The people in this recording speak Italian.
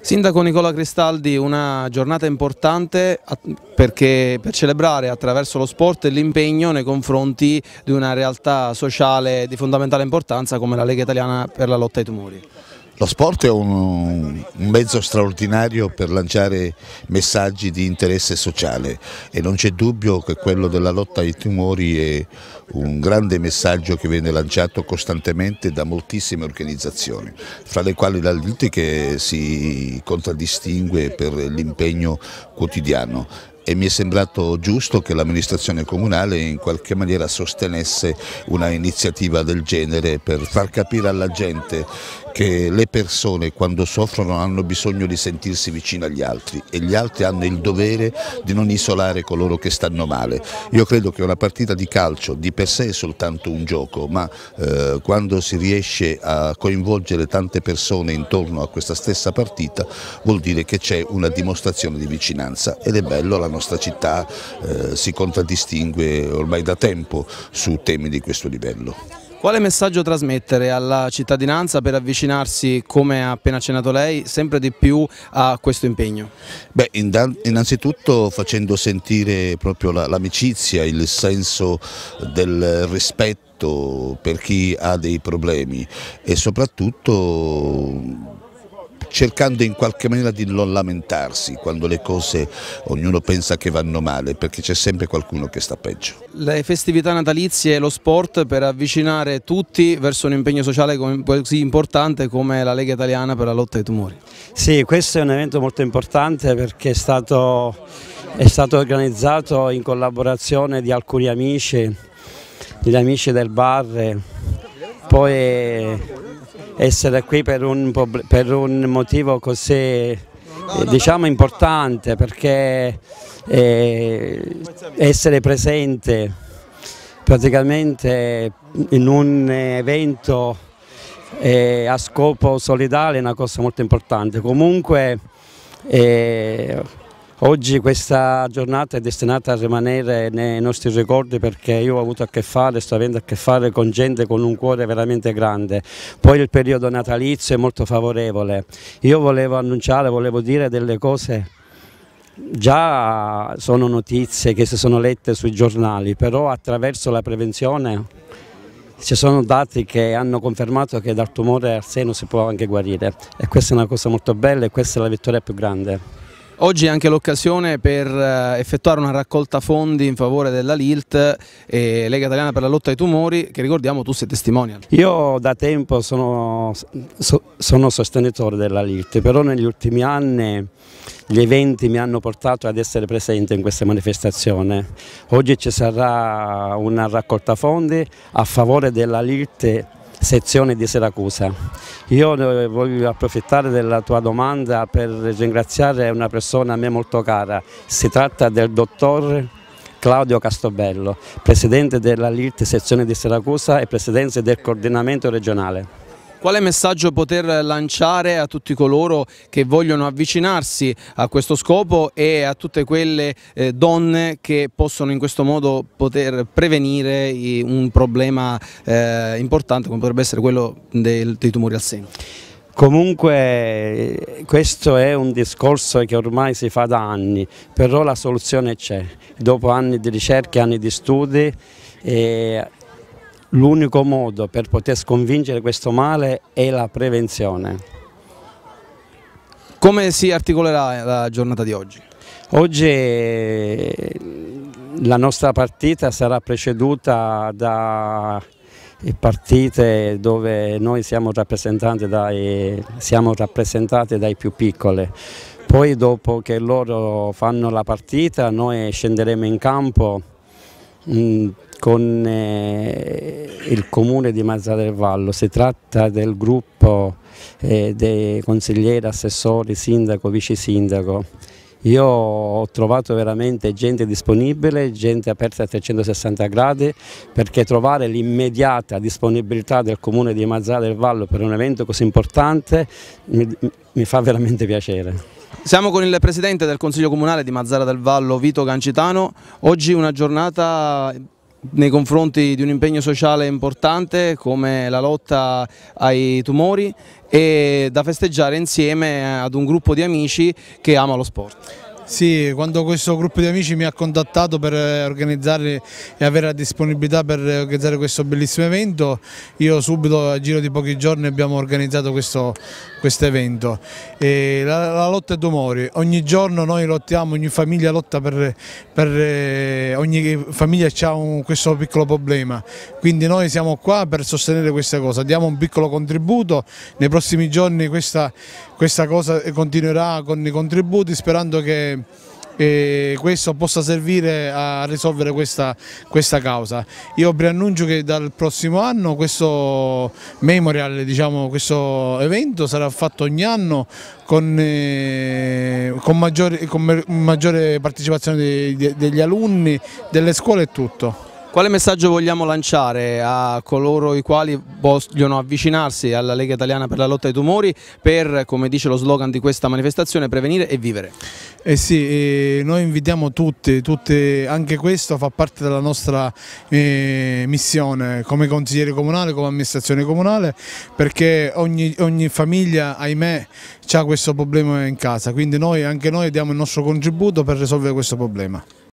Sindaco Nicola Cristaldi, una giornata importante perché per celebrare attraverso lo sport l'impegno nei confronti di una realtà sociale di fondamentale importanza come la Lega Italiana per la lotta ai tumori. Lo sport è un, un, mezzo straordinario per lanciare messaggi di interesse sociale e non c'è dubbio che quello della lotta ai tumori è un grande messaggio che viene lanciato costantemente da moltissime organizzazioni, fra le quali la LITI che si contraddistingue per l'impegno quotidiano e mi è sembrato giusto che l'amministrazione comunale in qualche maniera sostenesse una iniziativa del genere per far capire alla gente che le persone quando soffrono hanno bisogno di sentirsi vicine agli altri e gli altri hanno il dovere di non isolare coloro che stanno male. Io credo che una partita di calcio di per sé è soltanto un gioco, ma eh, quando si riesce a coinvolgere tante persone intorno a questa stessa partita vuol dire che c'è una dimostrazione di vicinanza ed è bello, la nostra città eh, si contraddistingue ormai da tempo su temi di questo livello. Quale messaggio trasmettere alla cittadinanza per avvicinarsi, come ha appena accennato lei, sempre di più a questo impegno? Beh, innanzitutto facendo sentire proprio l'amicizia, il senso del rispetto per chi ha dei problemi e soprattutto cercando in qualche maniera di non lamentarsi quando le cose ognuno pensa che vanno male, perché c'è sempre qualcuno che sta peggio. Le festività natalizie e lo sport per avvicinare tutti verso un impegno sociale così importante come la Lega Italiana per la lotta ai tumori. Sì, questo è un evento molto importante perché è stato, è stato organizzato in collaborazione di alcuni amici, gli amici del bar, poi essere qui per un, per un motivo così eh, diciamo importante perché eh, essere presente praticamente in un evento eh, a scopo solidale è una cosa molto importante. Comunque eh, Oggi questa giornata è destinata a rimanere nei nostri ricordi perché io ho avuto a che fare, sto avendo a che fare con gente con un cuore veramente grande. Poi il periodo natalizio è molto favorevole. Io volevo annunciare, volevo dire delle cose già sono notizie che si sono lette sui giornali, però attraverso la prevenzione ci sono dati che hanno confermato che dal tumore al seno si può anche guarire e questa è una cosa molto bella e questa è la vittoria più grande. Oggi è anche l'occasione per eh, effettuare una raccolta fondi in favore della LILT e Lega Italiana per la lotta ai tumori che ricordiamo tu sei testimonial. Io da tempo sono, sono sostenitore della LILT però negli ultimi anni gli eventi mi hanno portato ad essere presente in questa manifestazione. Oggi ci sarà una raccolta fondi a favore della LILT sezione di Siracusa. Io eh, voglio approfittare della tua domanda per ringraziare una persona a me molto cara, si tratta del dottor Claudio Castobello, presidente della LIRT sezione di Siracusa e presidente del coordinamento regionale. Quale messaggio poter lanciare a tutti coloro che vogliono avvicinarsi a questo scopo e a tutte quelle eh, donne che possono in questo modo poter prevenire i, un problema eh, importante come potrebbe essere quello del, dei tumori al seno? Comunque questo è un discorso che ormai si fa da anni, però la soluzione c'è. Dopo anni di ricerche, anni di studi, eh, L'unico modo per poter sconvincere questo male è la prevenzione. Come si articolerà la giornata di oggi? Oggi eh, la nostra partita sarà preceduta da partite dove noi siamo, dai, siamo rappresentati dai più piccoli. Poi dopo che loro fanno la partita noi scenderemo in campo mm, con eh, il comune di Mazzara del Vallo, si tratta del gruppo eh, dei consiglieri, assessori, sindaco, vice sindaco. Io ho trovato veramente gente disponibile, gente aperta a 360 gradi, perché trovare l'immediata disponibilità del comune di Mazzara del Vallo per un evento così importante mi, mi fa veramente piacere. Siamo con il Presidente del Consiglio Comunale di Mazzara del Vallo, Vito Gancitano. Oggi una giornata nei confronti di un impegno sociale importante come la lotta ai tumori e da festeggiare insieme ad un gruppo di amici che ama lo sport. Sì, quando questo gruppo di amici mi ha contattato per eh, organizzare e avere la disponibilità per organizzare questo bellissimo evento, io subito a giro di pochi giorni abbiamo organizzato questo quest evento. E la, la lotta è d'umori, ogni giorno noi lottiamo, ogni famiglia lotta per, per eh, ogni famiglia ha questo piccolo problema, quindi noi siamo qua per sostenere questa cosa, diamo un piccolo contributo, nei prossimi giorni questa, questa cosa continuerà con i contributi sperando che che questo possa servire a risolvere questa, questa causa. Io preannuncio che dal prossimo anno questo memorial, diciamo, questo evento sarà fatto ogni anno con, eh, con, maggiore, con maggiore, partecipazione dei, degli alunni, delle scuole e tutto. Quale messaggio vogliamo lanciare a coloro i quali vogliono avvicinarsi alla Lega Italiana per la lotta ai tumori per, come dice lo slogan di questa manifestazione, prevenire e vivere? Eh sì, eh, noi invitiamo tutti, tutti, anche questo fa parte della nostra eh, missione come consigliere comunale, come amministrazione comunale, perché ogni, ogni famiglia, ahimè, ha questo problema in casa, quindi noi, anche noi diamo il nostro contributo per risolvere questo problema.